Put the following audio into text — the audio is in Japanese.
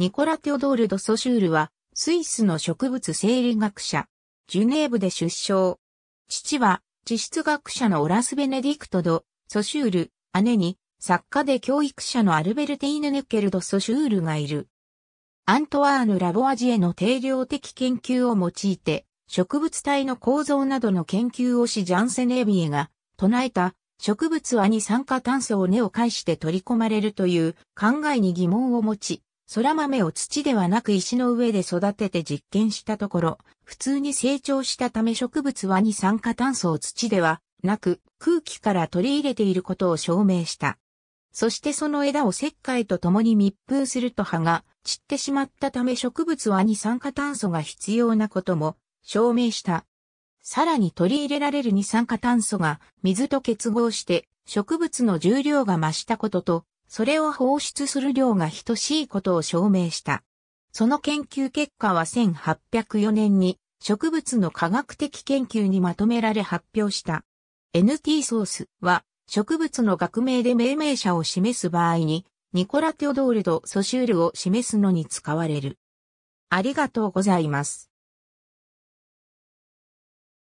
ニコラ・テオドール・ド・ソシュールは、スイスの植物生理学者、ジュネーブで出生。父は、地質学者のオラス・ベネディクト・ド・ソシュール、姉に、作家で教育者のアルベルティーヌ・ネッケル・ド・ソシュールがいる。アントワーヌ・ラボアジエの定量的研究を用いて、植物体の構造などの研究をしジャンセネービエが唱えた植物は二酸化炭素を根を介して取り込まれるという考えに疑問を持ち、空豆を土ではなく石の上で育てて実験したところ、普通に成長したため植物は二酸化炭素を土ではなく空気から取り入れていることを証明した。そしてその枝を石灰と共に密封すると葉が散ってしまったため植物は二酸化炭素が必要なことも証明した。さらに取り入れられる二酸化炭素が水と結合して植物の重量が増したこととそれを放出する量が等しいことを証明した。その研究結果は1804年に植物の科学的研究にまとめられ発表した。NT ソースは植物の学名で命名者を示す場合にニコラ・テオドールド・ソシュールを示すのに使われる。ありがとうございます。